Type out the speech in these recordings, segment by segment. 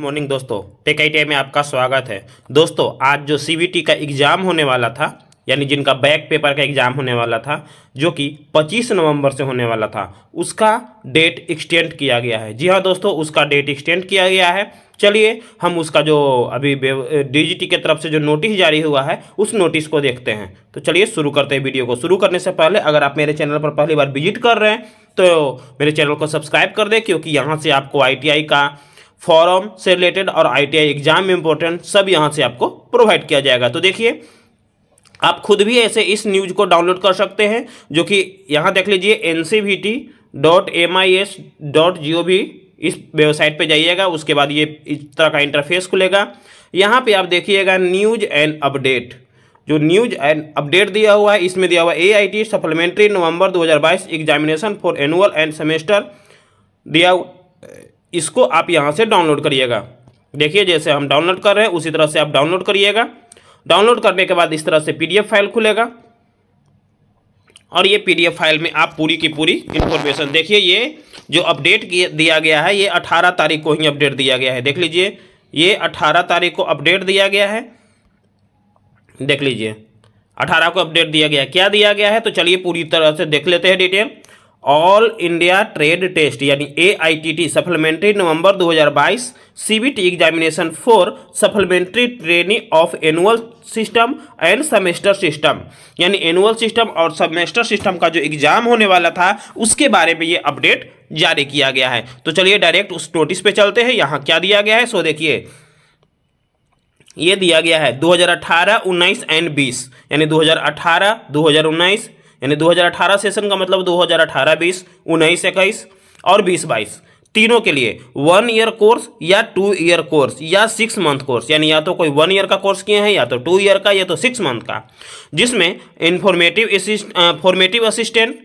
morning दोस्तों take I में आपका स्वागत है दोस्तों आज जो सी का एग्ज़ाम होने वाला था यानी जिनका बैक पेपर का एग्ज़ाम होने वाला था जो कि 25 नवंबर से होने वाला था उसका डेट एक्सटेंड किया गया है जी हाँ दोस्तों उसका डेट एक्सटेंड किया गया है चलिए हम उसका जो अभी डीजीटी के तरफ से जो नोटिस जारी हुआ है उस नोटिस को देखते हैं तो चलिए शुरू करते हैं वीडियो को शुरू करने से पहले अगर आप मेरे चैनल पर पहली बार विजिट कर रहे हैं तो मेरे चैनल को सब्सक्राइब कर दें क्योंकि यहाँ से आपको आई का फॉरम से रिलेटेड और आईटीआई एग्जाम में इंपॉर्टेंट सब यहाँ से आपको प्रोवाइड किया जाएगा तो देखिए आप खुद भी ऐसे इस न्यूज को डाउनलोड कर सकते हैं जो कि यहाँ देख लीजिए N C V T dot M I S dot G O V इस वेबसाइट पे जाइएगा उसके बाद ये इस तरह का इंटरफेस खुलेगा यहाँ पे आप देखिएगा न्यूज एंड अपडेट जो न्यूज एंड अपडेट दिया हुआ है इसमें दिया हुआ A I T supplementary November 2022 examination for annual and semester दिया इसको आप यहाँ से डाउनलोड करिएगा देखिए जैसे हम डाउनलोड कर रहे हैं उसी तरह से आप डाउनलोड करिएगा डाउनलोड करने के बाद इस तरह से पीडीएफ फाइल खुलेगा और ये पीडीएफ फाइल में आप पूरी की पूरी इन्फॉर्मेशन देखिए ये जो अपडेट दिया गया है ये अठारह तारीख को ही अपडेट दिया गया है देख लीजिए ये अठारह तारीख को अपडेट दिया गया है देख लीजिए अठारह को अपडेट दिया गया क्या दिया गया है तो चलिए पूरी तरह से देख लेते हैं detail all India trade test यानी A supplementary November 2022 T examination for supplementary training of annual system and semester system यानी एनुअल सिस्टम और सेमेस्टर सिस्टम का जो एग्जाम होने वाला था उसके बारे में ये अपडेट जारी किया गया है तो चलिए डायरेक्ट उस नोटिस पे चलते हैं यहाँ क्या दिया गया है सो देखिए ये दिया गया है 2018, 19 एंड 20 यानी 2018, 2019 यानी 2018 सेशन का मतलब 2018 बीस उन्नीस इक्कीस और बीस बाईस तीनों के लिए वन ईयर कोर्स या टू ईयर कोर्स या सिक्स मंथ कोर्स यानी या तो कोई वन ईयर का कोर्स किए हैं या तो टू ईयर का या तो सिक्स मंथ का जिसमें इन्फॉर्मेटिव फॉर्मेटिव असिस्टेंट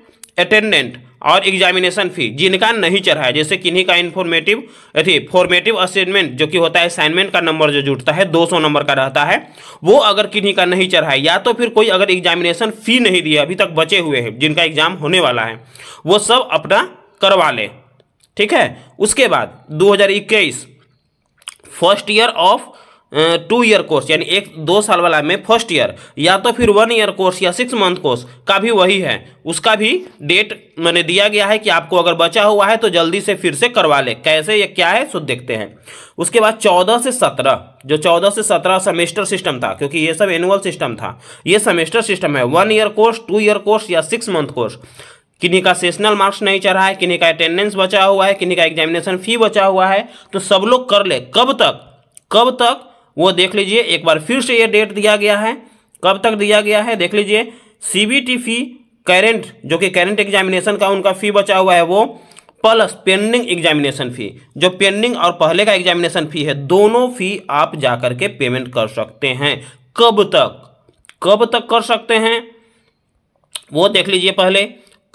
अटेंडेंट और एग्जामिनेशन फी जिनका नहीं चढ़ा है जैसे किन्हीं का इन्फॉर्मेटिव अथी फॉर्मेटिव असाइनमेंट जो कि होता है असाइनमेंट का नंबर जो जुटता है 200 नंबर का रहता है वो अगर किन्हीं का नहीं चढ़ा है या तो फिर कोई अगर एग्जामिनेशन फी नहीं दिया अभी तक बचे हुए हैं जिनका एग्जाम होने वाला है वो सब अपना करवा ले ठीक है उसके बाद दो first year of two year course यानी एक दो साल वाला में फर्स्ट ईयर या तो फिर वन ईयर कोर्स या सिक्स मंथ कोर्स का भी वही है उसका भी डेट मैंने दिया गया है कि आपको अगर बचा हुआ है तो जल्दी से फिर से करवा ले कैसे या क्या है सो देखते हैं उसके बाद चौदह से सत्रह जो चौदह से सत्रह सेमेस्टर सिस्टम था क्योंकि ये सब एनुअल सिस्टम था ये सेमेस्टर सिस्टम है one year course two year course या सिक्स मंथ कोर्स किन्हीं का सेशनल मार्क्स नहीं चढ़ा है किन्हीं का अटेंडेंस बचा हुआ है किन्हीं का एग्जामिनेशन फी बचा हुआ है तो सब लोग कर ले कब तक कब तक वो देख लीजिए एक बार फिर से ये डेट दिया गया है कब तक दिया गया है देख लीजिए सीबीटी फी करेंट जो कि करेंट एग्जामिनेशन का उनका फी बचा हुआ है वो प्लस पेंडिंग एग्जामिनेशन फी जो पेंडिंग और पहले का एग्जामिनेशन फी है दोनों फी आप जा कर के पेमेंट कर सकते हैं कब तक कब तक कर सकते हैं वो देख लीजिए पहले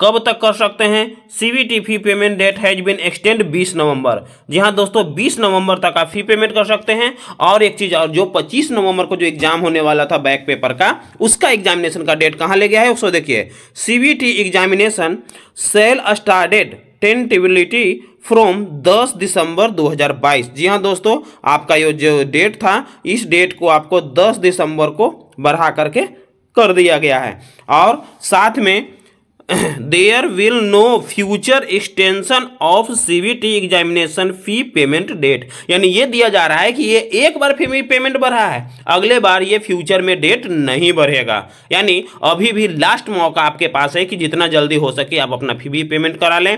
कब तक कर सकते हैं C B T fee payment date has been extend 20 November जी हाँ दोस्तों 20 नवंबर तक आप फी पेमेंट कर सकते हैं और एक चीज़ और जो 25 नवंबर को जो एग्जाम होने वाला था बैक पेपर का उसका एग्जामिनेशन का डेट कहाँ ले गया है उसको देखिए C B T examination cell started tentatively from 10 December 2022 जी हाँ दोस्तों आपका ये जो डेट था इस डेट को आपको दस दिसंबर को बढ़ा करके कर दिया गया है और साथ में there will no future extension of CBT examination fee payment date यानी ये दिया जा रहा है कि ये एक बार भी पेमेंट बढ़ा है अगले बार ये फ्यूचर में डेट नहीं बढ़ेगा यानी अभी भी लास्ट मौका आपके पास है कि जितना जल्दी हो सके आप अपना फी पेमेंट करा लें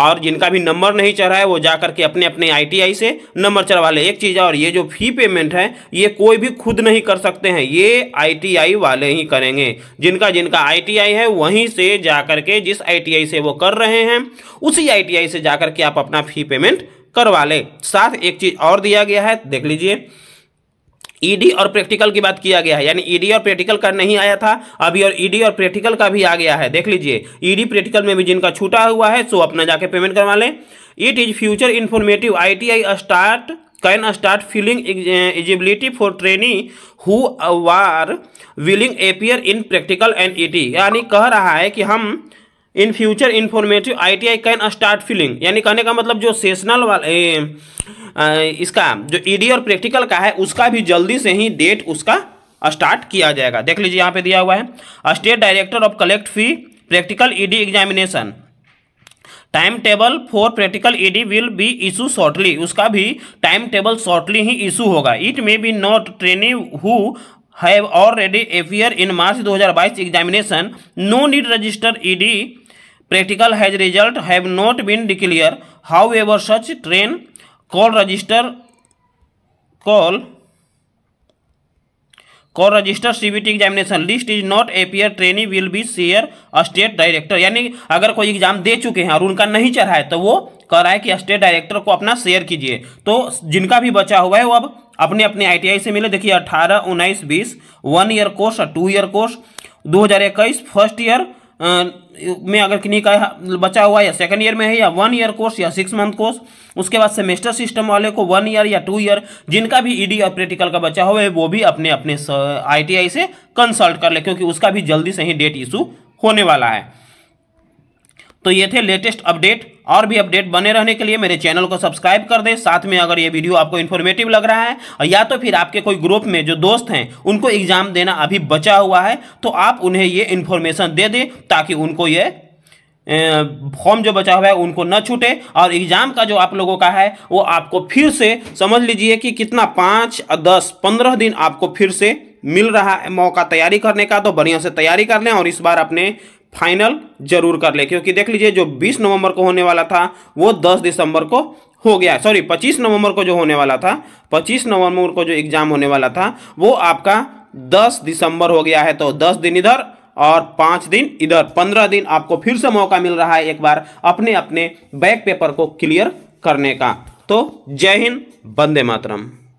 और जिनका भी नंबर नहीं चढ़ा है वो जा करके अपने अपने आई से नंबर चढ़वा लें एक चीज़ और ये जो फी पेमेंट है ये कोई भी खुद नहीं कर सकते हैं ये आई वाले ही करेंगे जिनका जिनका आई है वहीं से जाकर जाकर के जिस आईटीआई से वो कर रहे हैं उसी आईटीआई से जाकर के आप अपना फी पेमेंट करवा लें साथ एक चीज़ और दिया गया है देख लीजिए ईडी e और प्रैक्टिकल की बात किया गया है यानी ईडी e और प्रैक्टिकल का नहीं आया था अभी और ईडी e और प्रैक्टिकल का भी आ गया है देख लीजिए ईडी प्रैक्टिकल में भी जिनका छूटा हुआ है सो अपना जाके पेमेंट करवा लें it is future informative ITI start can start feeling eligibility for trainee who are willing appear in practical and ET यानी कह रहा है कि हम in future informative ITI can start feeling यानी कहने का मतलब जो सेशनल वाला इसका जो ईडी e और प्रैक्टिकल का है उसका भी जल्दी से ही डेट उसका स्टार्ट किया जाएगा देख लीजिए यहाँ पे दिया हुआ है state director of collect fee practical ED examination time table for practical ED will be issue shortly उसका भी टाइम टेबल शॉर्टली ही इशू होगा it may be not training who have already appear in March 2022 examination no need register ED practical has result have not been declare however such train call register call call register CBT examination list is not appear trainee will be share state director यानी अगर कोई exam दे चुके हैं और उनका नहीं चढ़ा है तो वो कह रहा है कि स्टेट डायरेक्टर को अपना शेयर कीजिए तो जिनका भी बचा हुआ है वो अब अपने अपने आईटीआई से मिले देखिए अठारह उन्नीस बीस वन ईयर कोर्स और टू ईयर कोर्स दो हज़ार इक्कीस फर्स्ट ईयर में अगर किन्हीं का बचा हुआ या सेकंड ईयर में है या वन ईयर कोर्स या सिक्स मंथ कोर्स उसके बाद सेमेस्टर सिस्टम वाले को वन ईयर या टू ईयर जिनका भी ईडी और प्रैक्टिकल का बचा हुआ है वो भी अपने अपने आईटीआई से कंसल्ट कर ले क्योंकि उसका भी जल्दी से ही डेट इशू होने वाला है तो ये थे लेटेस्ट अपडेट और भी अपडेट बने रहने के लिए मेरे चैनल को सब्सक्राइब कर दें साथ में अगर ये वीडियो आपको इन्फॉर्मेटिव लग रहा है या तो फिर आपके कोई ग्रुप में जो दोस्त हैं उनको एग्ज़ाम देना अभी बचा हुआ है तो आप उन्हें ये इन्फॉर्मेशन दे दें ताकि उनको ये फॉर्म जो बचा हुआ है उनको न छूटे और एग्ज़ाम का जो आप लोगों का है वो आपको फिर से समझ लीजिए कि कितना पाँच दस पंद्रह दिन आपको फिर से मिल रहा है मौका तैयारी करने का तो बढ़िया से तैयारी कर लें और इस बार अपने फाइनल जरूर कर ले क्योंकि देख लीजिए जो 20 नवंबर को होने वाला था वो 10 दिसंबर को हो गया सॉरी 25 नवंबर को जो होने वाला था 25 नवंबर को जो एग्ज़ाम होने वाला था वो आपका 10 दिसंबर हो गया है तो 10 दिन इधर और पाँच दिन इधर पंद्रह दिन आपको फिर से मौका मिल रहा है एक बार अपने अपने बैक पेपर को क्लियर करने का तो जय हिंद बंदे मातरम